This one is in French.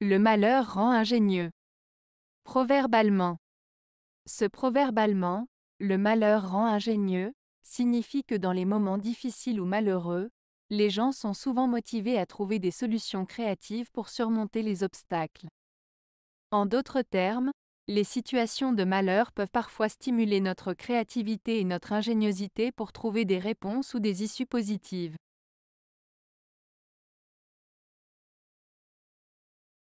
Le malheur rend ingénieux. Proverbe allemand. Ce proverbe allemand, le malheur rend ingénieux, signifie que dans les moments difficiles ou malheureux, les gens sont souvent motivés à trouver des solutions créatives pour surmonter les obstacles. En d'autres termes, les situations de malheur peuvent parfois stimuler notre créativité et notre ingéniosité pour trouver des réponses ou des issues positives.